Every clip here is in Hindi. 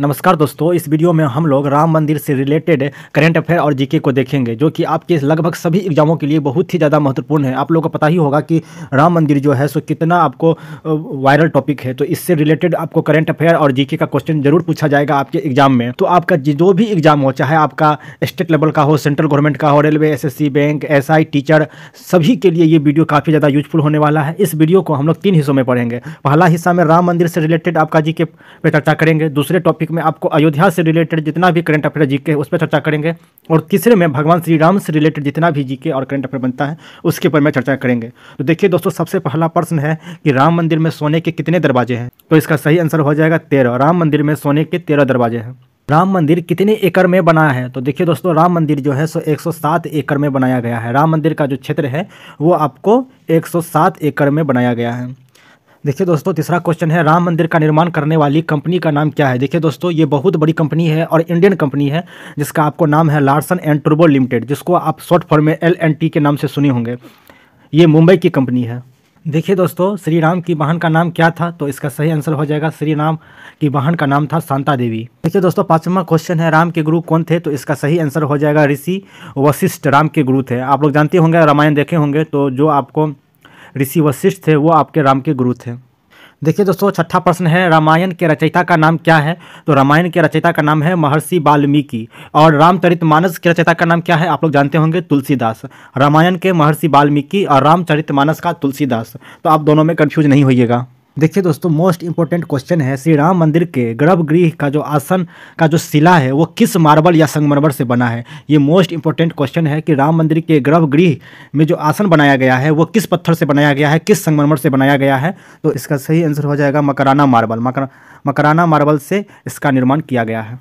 नमस्कार दोस्तों इस वीडियो में हम लोग राम मंदिर से रिलेटेड करेंट अफेयर और जीके को देखेंगे जो कि आपके लगभग सभी एग्जामों के लिए बहुत ही ज़्यादा महत्वपूर्ण है आप लोगों को पता ही होगा कि राम मंदिर जो है सो कितना आपको वायरल टॉपिक है तो इससे रिलेटेड आपको करेंट अफेयर और जीके का क्वेश्चन जरूर पूछा जाएगा आपके एग्जाम में तो आपका जो भी एग्जाम हो चाहे आपका स्टेट लेवल का हो सेंट्रल गवर्नमेंट का हो railway S bank S teacher सभी के लिए ये वीडियो काफ़ी ज़्यादा यूजफुल होने वाला है इस वीडियो को हम लोग तीन हिस्सों में पढ़ेंगे पहला हिस्सा में राम मंदिर से रिलेटेड आपका जी पे चर्चा करेंगे दूसरे टॉपिक टॉपिक में आपको अयोध्या से रिलेटेड जितना भी करंट अफेयर जीके उस पर चर्चा करेंगे और तीसरे में भगवान श्री राम से रिलेटेड जितना भी जीके और करंट अफेयर बनता है उसके ऊपर मैं चर्चा करेंगे तो देखिए दोस्तों सबसे पहला प्रश्न है कि राम मंदिर में सोने के कितने दरवाजे हैं तो इसका सही आंसर हो जाएगा तेरह राम मंदिर में सोने के तेरह दरवाजे हैं राम मंदिर कितने एकड़ में बनाया है तो देखिए दोस्तों राम मंदिर जो है सो 107 एकड़ में बनाया गया है राम मंदिर का जो क्षेत्र है वो आपको 107 एकड़ में बनाया गया है देखिए दोस्तों तीसरा क्वेश्चन है राम मंदिर का निर्माण करने वाली कंपनी का नाम क्या है देखिए दोस्तों ये बहुत बड़ी कंपनी है और इंडियन कंपनी है जिसका आपको नाम है लार्सन एंड टर्बो लिमिटेड जिसको आप शॉर्ट फॉर्म में एल एंड टी के नाम से सुने होंगे ये मुंबई की कंपनी है देखिए दोस्तों श्री राम की वाहन का नाम क्या था तो इसका सही आंसर हो जाएगा श्री राम की वाहन का नाम था शांता देवी देखिए दोस्तों पांचवा क्वेश्चन है राम के गुरु कौन थे तो इसका सही आंसर हो जाएगा ऋषि वशिष्ठ राम के गुरु थे आप लोग जानते होंगे रामायण देखे होंगे तो जो आपको ऋषि वशिष्ठ थे वो आपके राम के गुरु थे देखिए दोस्तों छठा प्रश्न है रामायण के रचयिता का नाम क्या है तो रामायण के रचयिता का नाम है महर्षि वाल्मीकि और रामचरितमानस के रचयिता का नाम क्या है आप लोग जानते होंगे तुलसीदास रामायण के महर्षि वाल्मीकि और रामचरितमानस का तुलसीदास तो आप दोनों में कन्फ्यूज नहीं होइएगा देखिए दोस्तों मोस्ट इंपॉर्टेंट क्वेश्चन है श्री राम मंदिर के गर्भगृह का जो आसन का जो शिला है वो किस मार्बल या संगमरमर से बना है ये मोस्ट इंपॉर्टेंट क्वेश्चन है कि राम मंदिर के गर्भगृह में जो आसन बनाया गया है वो किस पत्थर से बनाया गया है किस संगमरमर से बनाया गया है तो इसका सही आंसर हो जाएगा मकराना मार्बल मकर मकराना मार्बल से इसका निर्माण किया गया है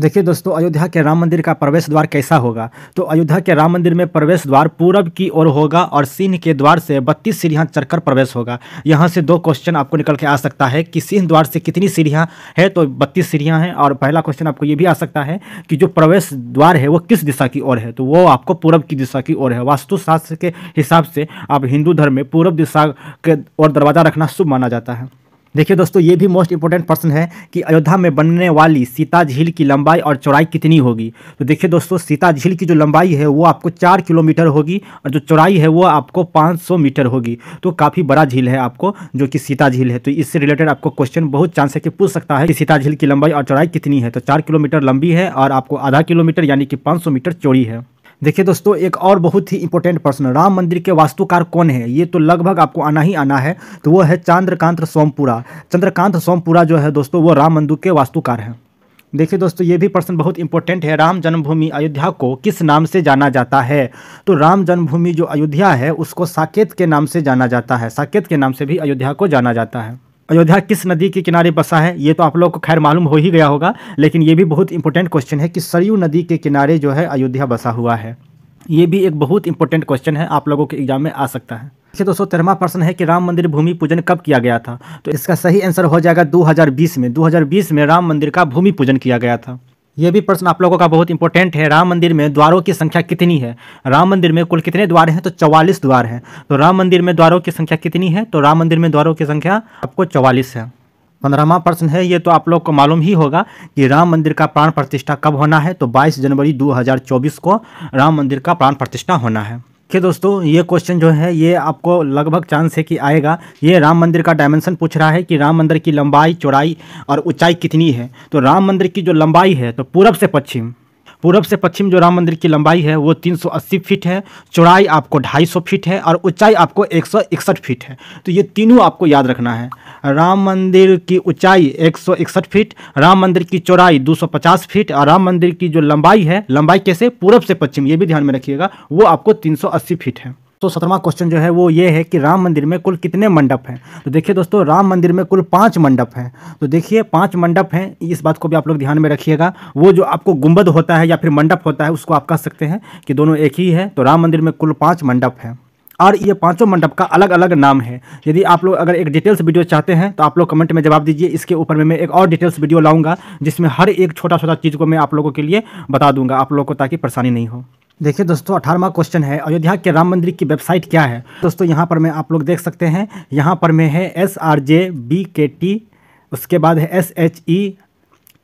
देखिए दोस्तों अयोध्या के राम मंदिर का प्रवेश द्वार कैसा होगा तो अयोध्या के राम मंदिर में प्रवेश द्वार पूरब की ओर होगा और सिंह के द्वार से बत्तीस सीढ़ियाँ चढ़कर प्रवेश होगा यहाँ से दो क्वेश्चन आपको निकल के आ सकता है कि सिंह द्वार से कितनी सीढ़ियाँ है तो बत्तीस सीढ़ियाँ हैं और पहला क्वेश्चन आपको ये भी आ सकता है कि जो प्रवेश द्वार है वो किस दिशा की ओर है तो वो आपको पूर्व की दिशा की ओर है वास्तुशास्त्र के हिसाब से आप हिंदू धर्म में पूर्व दिशा के और दरवाज़ा रखना शुभ माना जाता है देखिए दोस्तों ये भी मोस्ट इंपॉर्टेंट पर्सन है कि अयोध्या में बनने वाली सीता झील की लंबाई और चौड़ाई कितनी होगी तो देखिए दोस्तों सीता झील की जो लंबाई है वो आपको चार किलोमीटर होगी और जो चौड़ाई है वो आपको पाँच सौ मीटर होगी तो काफ़ी बड़ा झील है आपको जो कि सीता झील है तो इससे रिलेटेड आपको क्वेश्चन बहुत चांस है कि पूछ सकता है कि सीता झील की लंबाई और चौड़ाई कितनी है तो चार किलोमीटर लंबी है और आपको आधा किलोमीटर यानी कि पाँच मीटर चौड़ी है देखिए दोस्तों एक और बहुत ही इंपॉर्टेंट प्रश्न राम मंदिर के वास्तुकार कौन है ये तो लगभग आपको आना ही आना है तो वो है चंद्रकांत सोमपुरा चंद्रकांत सोमपुरा जो है दोस्तों वो राम मंदिर के वास्तुकार हैं देखिए दोस्तों ये भी प्रश्न बहुत इंपॉर्टेंट है राम जन्मभूमि अयोध्या को किस नाम से जाना जाता है तो राम जन्मभूमि जो अयोध्या है उसको साकेत के नाम से जाना जाता है साकेत के नाम से भी अयोध्या को जाना जाता है अयोध्या किस नदी के किनारे बसा है ये तो आप लोग को खैर मालूम हो ही गया होगा लेकिन ये भी बहुत इंपॉर्टेंट क्वेश्चन है कि सरयू नदी के किनारे जो है अयोध्या बसा हुआ है ये भी एक बहुत इंपॉर्टेंट क्वेश्चन है आप लोगों के एग्जाम में आ सकता है देखिए दोस्तों तेरहवा प्रश्न है कि राम मंदिर भूमि पूजन कब किया गया था तो इसका सही आंसर हो जाएगा 2020 में 2020 में राम मंदिर का भूमि पूजन किया गया था ये भी प्रश्न आप लोगों का बहुत इंपॉर्टेंट है राम मंदिर में द्वारों की संख्या कितनी है राम मंदिर में कुल कितने द्वार हैं तो चौवालीस द्वार हैं तो राम मंदिर में द्वारों की संख्या कितनी है तो राम मंदिर में द्वारों की संख्या आपको चवालीस है पंद्रहवा प्रश्न है ये तो आप लोग को मालूम ही होगा कि राम मंदिर का प्राण प्रतिष्ठा कब होना है तो बाईस जनवरी दो को राम मंदिर का प्राण प्रतिष्ठा होना है देखिए दोस्तों ये क्वेश्चन जो है ये आपको लगभग चांस है कि आएगा ये राम मंदिर का डायमेंशन पूछ रहा है कि राम मंदिर की लंबाई चौड़ाई और ऊंचाई कितनी है तो राम मंदिर की जो लंबाई है तो पूरब से पश्चिम पूर्व से पश्चिम जो राम मंदिर की लंबाई है वो 380 फीट है चौड़ाई आपको 250 फीट है और ऊंचाई आपको एक फीट है तो ये तीनों आपको याद रखना है राम मंदिर की ऊंचाई एक फीट राम मंदिर की चौड़ाई 250 फीट और राम मंदिर की जो लंबाई है लंबाई कैसे पूर्व से पश्चिम ये भी ध्यान में रखिएगा वो आपको 380 फीट है तो सत्रवा क्वेश्चन जो है वो ये है कि राम मंदिर में कुल कितने मंडप हैं तो देखिए दोस्तों राम मंदिर में कुल पाँच मंडप हैं तो देखिए पाँच मंडप हैं इस बात को भी आप लोग ध्यान में रखिएगा वो जो आपको गुंबद होता है या फिर मंडप होता है उसको आप कह सकते हैं कि दोनों एक ही है तो राम मंदिर में कुल पाँच मंडप हैं और ये पांचों मंडप का अलग अलग नाम है यदि आप लोग अगर एक डिटेल्स वीडियो चाहते हैं तो आप लोग कमेंट में जवाब दीजिए इसके ऊपर में मैं एक और डिटेल्स वीडियो लाऊंगा जिसमें हर एक छोटा छोटा चीज़ को मैं आप लोगों के लिए बता दूंगा आप लोगों को ताकि परेशानी नहीं हो देखिए दोस्तों अठारहवा क्वेश्चन है अयोध्या के राम मंदिर की वेबसाइट क्या है दोस्तों यहाँ पर मैं आप लोग देख सकते हैं यहाँ पर मैं है S R J B K T उसके बाद है S H E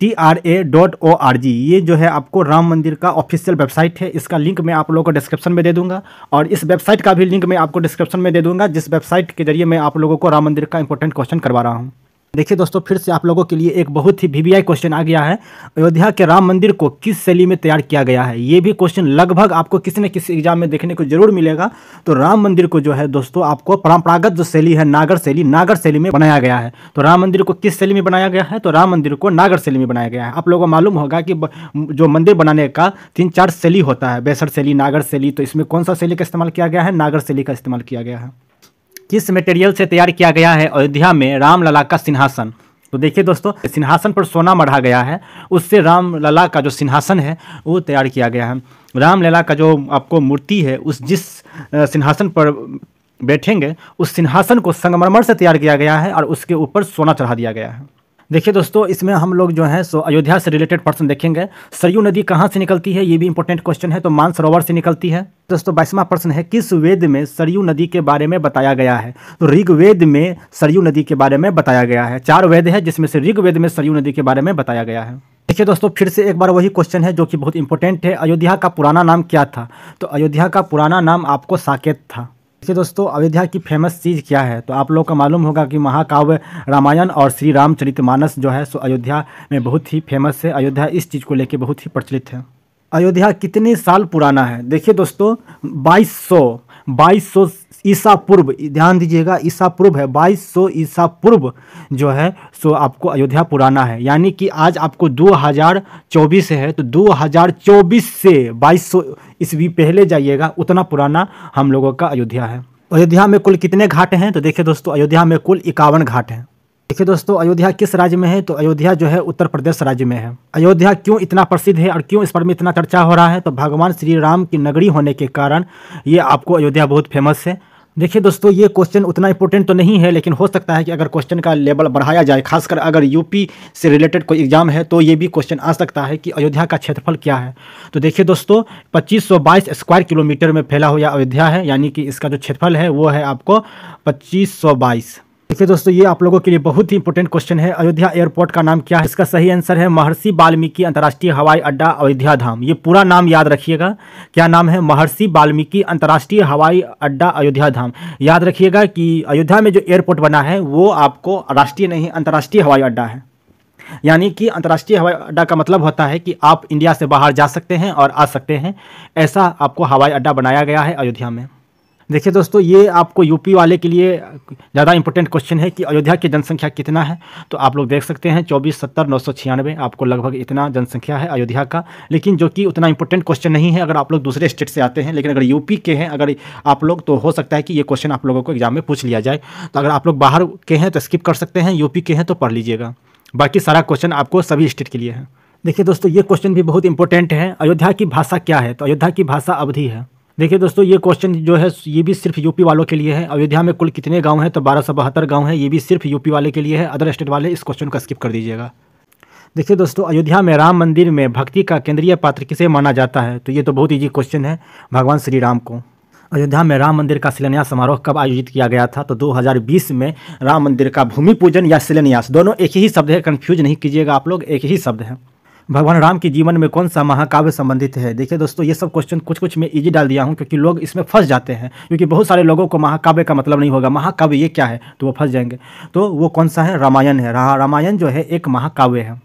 T R A dot O R G ये जो है आपको राम मंदिर का ऑफिशियल वेबसाइट है इसका लिंक मैं आप लोगों को डिस्क्रिप्शन में दे दूंगा और इस वेबसाइट का भी लिंक मैं आपको डिस्क्रिप्शन में दे दूंगा जिस वेबसाइट के जरिए मैं आप लोगों को राम मंदिर का इंपॉर्टेंट क्वेश्चन करवा रहा हूँ देखिए दोस्तों फिर से आप लोगों के लिए एक बहुत ही वीवीआई क्वेश्चन आ गया है अयोध्या के राम मंदिर को किस शैली में तैयार किया गया है ये भी क्वेश्चन लगभग आपको किसी न किसी एग्जाम में देखने को जरूर मिलेगा तो राम मंदिर को जो है दोस्तों आपको परंपरागत जो शैली है नागर शैली नागर शैली में बनाया गया है तो राम मंदिर को किस शैली में बनाया गया है तो राम मंदिर को नागर शैली में बनाया गया है आप लोगों को मालूम होगा कि जो मंदिर बनाने का तीन चार शैली होता है बेसर शैली नागर शैली तो इसमें कौन सा शैली का इस्तेमाल किया गया है नागर शैली का इस्तेमाल किया गया है किस मटेरियल से तैयार किया गया है अयोध्या में रामलला का सिंहासन तो देखिए दोस्तों सिंहासन पर सोना मढ़ा गया है उससे रामलला का जो सिंहासन है वो तैयार किया गया है रामलला का जो आपको मूर्ति है उस जिस सिंहासन पर बैठेंगे उस सिंहासन को संगमरमर से तैयार किया गया है और उसके ऊपर सोना चढ़ा दिया गया है देखिए दोस्तों इसमें हम लोग जो है सो अयोध्या से रिलेटेड पर्सन देखेंगे सरयू नदी कहाँ से निकलती है ये भी इंपॉर्टेंट क्वेश्चन है तो मानसरोवर से निकलती है दोस्तों बाईसवा प्रश्न है किस वेद में सरयू नदी के बारे में बताया गया है तो ऋग्वेद में सरयू नदी के बारे में बताया गया है चार वेद है जिसमें से ऋग्वेद में सरयू नदी के बारे में बताया गया है देखिए दोस्तों फिर से एक बार वही क्वेश्चन है जो कि बहुत इंपॉर्टेंट है अयोध्या का पुराना नाम क्या था तो अयोध्या का पुराना नाम आपको साकेत था देखिए दोस्तों अयोध्या की फेमस चीज़ क्या है तो आप लोग का मालूम होगा कि महाकाव्य रामायण और श्री रामचरितमानस जो है सो अयोध्या में बहुत ही फेमस है अयोध्या इस चीज़ को लेकर बहुत ही प्रचलित है अयोध्या कितने साल पुराना है देखिए दोस्तों बाईस सौ बाईस सौ ईसा पूर्व ध्यान दीजिएगा ईसा पूर्व है 2200 ईसा पूर्व जो है सो आपको अयोध्या पुराना है यानी कि आज आपको 2024 है तो 2024 से 2200 ईस्वी पहले जाइएगा उतना पुराना हम लोगों का अयोध्या है अयोध्या में कुल कितने घाट हैं तो देखिए दोस्तों अयोध्या में कुल इक्यावन घाट हैं देखिए दोस्तों अयोध्या किस राज्य में है तो अयोध्या जो है उत्तर प्रदेश राज्य में है अयोध्या क्यों इतना प्रसिद्ध है और क्यों इस पर में इतना चर्चा हो रहा है तो भगवान श्री राम की नगरी होने के कारण ये आपको अयोध्या बहुत फेमस है देखिए दोस्तों ये क्वेश्चन उतना इंपॉर्टेंट तो नहीं है लेकिन हो सकता है कि अगर क्वेश्चन का लेवल बढ़ाया जाए खासकर अगर यूपी से रिलेटेड कोई एग्जाम है तो ये भी क्वेश्चन आ सकता है कि अयोध्या का क्षेत्रफल क्या है तो देखिए दोस्तों 2522 स्क्वायर किलोमीटर में फैला हुआ अयोध्या है यानी कि इसका जो क्षेत्रफल है वो है आपको पच्चीस देखिए दोस्तों ये आप लोगों के लिए बहुत ही इंपॉर्टेंट क्वेश्चन है अयोध्या एयरपोर्ट का नाम क्या है इसका सही आंसर है महर्षि वाल्मीकि अंतर्राष्ट्रीय हवाई अड्डा अयोध्या धाम ये पूरा नाम याद रखिएगा क्या नाम है महर्षि वाल्मीकि अंतर्राष्ट्रीय हवाई अड्डा अयोध्या धाम याद रखिएगा कि अयोध्या में जो एयरपोर्ट बना है वो आपको राष्ट्रीय नहीं अंतर्राष्ट्रीय हवाई अड्डा है यानी कि अंतर्राष्ट्रीय हवाई अड्डा का मतलब होता है कि आप इंडिया से बाहर जा सकते हैं और आ सकते हैं ऐसा आपको हवाई अड्डा बनाया गया है अयोध्या में देखिए दोस्तों ये आपको यूपी वाले के लिए ज़्यादा इंपॉर्टेंट क्वेश्चन है कि अयोध्या की जनसंख्या कितना है तो आप लोग देख सकते हैं चौबीस सत्तर नौ सौ छियानवे आपको लगभग इतना जनसंख्या है अयोध्या का लेकिन जो कि उतना इंपॉर्टेंट क्वेश्चन नहीं है अगर आप लोग दूसरे स्टेट से आते हैं लेकिन अगर यूपी के हैं अगर आप लोग तो हो सकता है कि ये क्वेश्चन आप लोगों को एग्जाम में पूछ लिया जाए तो अगर आप लोग बाहर के हैं तो स्किप कर सकते हैं यूपी के हैं तो पढ़ लीजिएगा बाकी सारा क्वेश्चन आपको सभी स्टेट के लिए है देखिए दोस्तों ये क्वेश्चन भी बहुत इंपॉर्टेंट है अयोध्या की भाषा क्या है तो अयोध्या की भाषा अवधि है देखिए दोस्तों ये क्वेश्चन जो है ये भी सिर्फ यूपी वालों के लिए है अयोध्या में कुल कितने गांव हैं तो बारह सौ बहत्तर गाँव हैं ये भी सिर्फ यूपी वाले के लिए है अदर स्टेट वाले इस क्वेश्चन का स्किप कर दीजिएगा देखिए दोस्तों अयोध्या में राम मंदिर में भक्ति का केंद्रीय पात्र किसे माना जाता है तो ये तो बहुत ईजी क्वेश्चन है भगवान श्री राम को अयोध्या में राम मंदिर का शिलान्यास समारोह कब आयोजित किया गया था तो 2020 में राम मंदिर का भूमि पूजन या शिलान्यास दोनों एक ही शब्द है कन्फ्यूज नहीं कीजिएगा आप लोग एक ही शब्द है भगवान राम के जीवन में कौन सा महाकाव्य संबंधित है देखिए दोस्तों ये सब क्वेश्चन कुछ कुछ मैं इजी डाल दिया हूँ क्योंकि लोग इसमें फंस जाते हैं क्योंकि बहुत सारे लोगों को महाकाव्य का मतलब नहीं होगा महाकाव्य ये क्या है तो वो फंस जाएंगे तो वो कौन सा है रामायण है रामायण जो है एक महाकाव्य है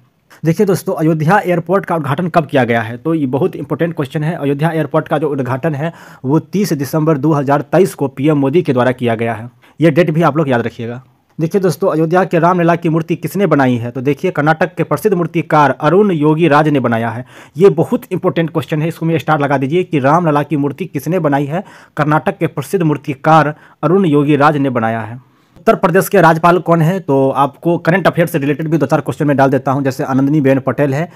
देखिए दोस्तों अयोध्या एयरपोर्ट का उद्घाटन कब किया गया है तो ये बहुत इंपॉर्टेंट क्वेश्चन है अयोध्या एयरपोर्ट का जो उद्घाटन है वो 30 दिसंबर 2023 को पीएम मोदी के द्वारा किया गया है ये डेट भी आप लोग याद रखिएगा देखिए दोस्तों अयोध्या के रामलीला की मूर्ति किसने बनाई है तो देखिए कर्नाटक के प्रसिद्ध मूर्तिकार अरुण योगी राज ने बनाया है ये बहुत इंपॉर्टेंट क्वेश्चन है इसको मैं स्टार लगा दीजिए कि रामलला की मूर्ति किसने बनाई है कर्नाटक के प्रसिद्ध मूर्तिकार अरुण योगी राज ने बनाया है उत्तर प्रदेश के राज्यपाल कौन है तो आपको करंट अफेयर से रिलेटेड भी दो चार क्वेश्चन में डाल देता हूँ जैसे आनंदनी बेन पटेल है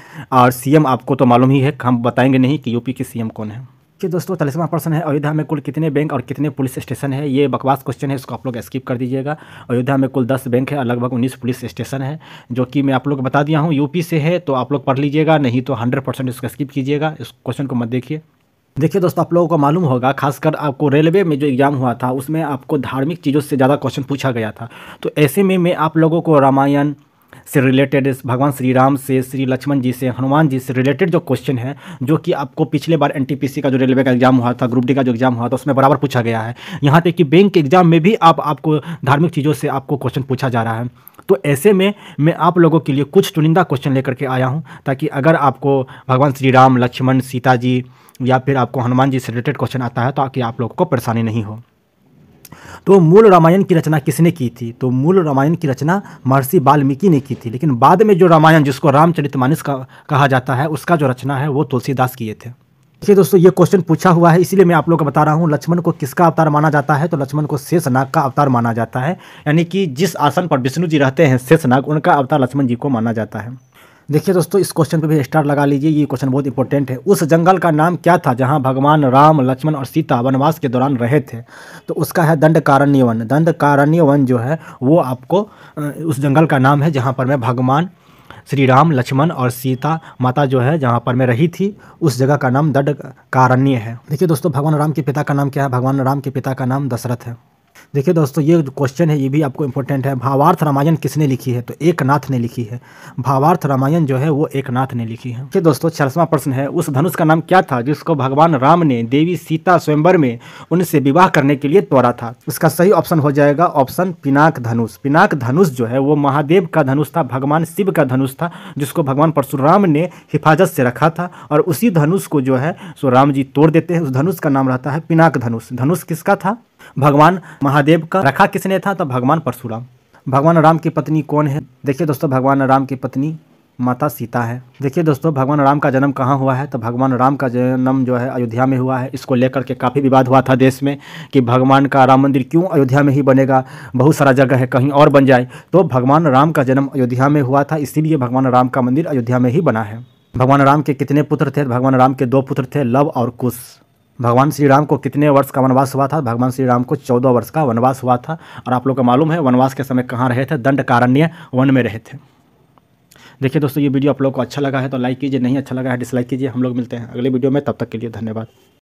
और सीएम आपको तो मालूम ही है हम बताएंगे नहीं कि यूपी के सीएम कौन है कि दोस्तों तलिसवा प्रश्न है अयोध्या में कुल कितने बैंक और कितने पुलिस स्टेशन है ये बकवास क्वेश्चन है इसको आप लोग स्किप कर दीजिएगा अयोध्या में कुल दस बैंक है और लगभग उन्नीस पुलिस स्टेशन है जो कि मैं आप लोग बता दिया हूँ यूपी से है तो आप लोग पढ़ लीजिएगा नहीं तो हंड्रेड परसेंट इसको स्किप कीजिएगा इस क्वेश्चन को मत देखिए देखिए दोस्तों आप लोगों को मालूम होगा खासकर आपको रेलवे में जो एग्ज़ाम हुआ था उसमें आपको धार्मिक चीज़ों से ज़्यादा क्वेश्चन पूछा गया था तो ऐसे में मैं आप लोगों को रामायण से रिलेटेड भगवान श्री राम से श्री लक्ष्मण जी से हनुमान जी से रिलेटेड जो क्वेश्चन है जो कि आपको पिछले बार एनटीपीसी का जो रेलवे का एग्जाम हुआ था ग्रुप डी का जो एग्जाम हुआ था उसमें बराबर पूछा गया है यहाँ तक कि बैंक के एग्जाम में भी आप आपको धार्मिक चीज़ों से आपको क्वेश्चन पूछा जा रहा है तो ऐसे में मैं आप लोगों के लिए कुछ चुनिंदा क्वेश्चन लेकर के आया हूँ ताकि अगर आपको भगवान श्री राम लक्ष्मण सीता जी या फिर आपको हनुमान जी से रिलेटेड क्वेश्चन आता है ताकि तो आप लोगों को परेशानी नहीं हो तो मूल रामायण की रचना किसने की थी तो मूल रामायण की रचना महर्षि वाल्मीकि ने की थी लेकिन बाद में जो रामायण जिसको रामचरितमानस का कहा जाता है उसका जो रचना है वो तुलसीदास किए थे देखिए दोस्तों ये क्वेश्चन पूछा हुआ है इसीलिए मैं आप लोग को बता रहा हूँ लक्ष्मण को किसका अवतार माना जाता है तो लक्ष्मण को शेषनाग का अवतार माना जाता है यानी कि जिस आसन पर विष्णु जी रहते हैं शेषनाग उनका अवतार लक्ष्मण जी को माना जाता है देखिए दोस्तों इस क्वेश्चन पे भी स्टार लगा लीजिए ये क्वेश्चन बहुत इंपॉर्टेंट है उस जंगल का नाम क्या था जहाँ भगवान राम लक्ष्मण और सीता वनवास के दौरान रहे थे तो उसका है दंडकारण्य वन दंडकारण्य वन जो है वो आपको उस जंगल का नाम है जहाँ पर मैं भगवान श्री राम लक्ष्मण और सीता माता जो है जहाँ पर मैं रही थी उस जगह का नाम दंड कारण्य है देखिए दोस्तों भगवान राम के पिता का नाम क्या है भगवान राम के पिता का नाम दशरथ है देखिए दोस्तों ये क्वेश्चन है ये भी आपको इम्पोर्टेंट है भावार्थ रामायण किसने लिखी है तो एक नाथ ने लिखी है भावार्थ रामायण जो है वो एक नाथ ने लिखी है ठीक दोस्तों छठवा प्रश्न है उस धनुष का नाम क्या था जिसको भगवान राम ने देवी सीता स्वयंवर में उनसे विवाह करने के लिए तोड़ा था उसका सही ऑप्शन हो जाएगा ऑप्शन पिनाक धनुष पिनाक धनुष जो है वो महादेव का धनुष था भगवान शिव का धनुष था जिसको भगवान परशुराम ने हिफाजत से रखा था और उसी धनुष को जो है सो राम जी तोड़ देते हैं उस धनुष का नाम रहता है पिनाक धनुष धनुष किसका था भगवान महादेव का रखा किसने था तो भगवान परशुराम भगवान राम की पत्नी कौन है देखिए दोस्तों भगवान राम की पत्नी माता सीता है देखिए दोस्तों भगवान राम का जन्म कहाँ हुआ है तो भगवान राम का जन्म जो है अयोध्या में हुआ है इसको लेकर के काफ़ी विवाद हुआ था देश में कि भगवान का राम मंदिर क्यों अयोध्या में ही बनेगा बहुत सारा जगह है कहीं और बन जाए तो भगवान राम का जन्म अयोध्या में हुआ था इसीलिए भगवान राम का मंदिर अयोध्या में ही बना है भगवान राम के कितने पुत्र थे भगवान राम के दो पुत्र थे लव और कुश भगवान श्री राम को कितने वर्ष का वनवास हुआ था भगवान श्री राम को चौदह वर्ष का वनवास हुआ था और आप लोग को मालूम है वनवास के समय कहाँ रहे थे दंड कारण्य वन में रहे थे देखिए दोस्तों ये वीडियो आप लोग को अच्छा लगा है तो लाइक कीजिए नहीं अच्छा लगा है डिसलाइक कीजिए हम लोग मिलते हैं अगले वीडियो में तब तक के लिए धन्यवाद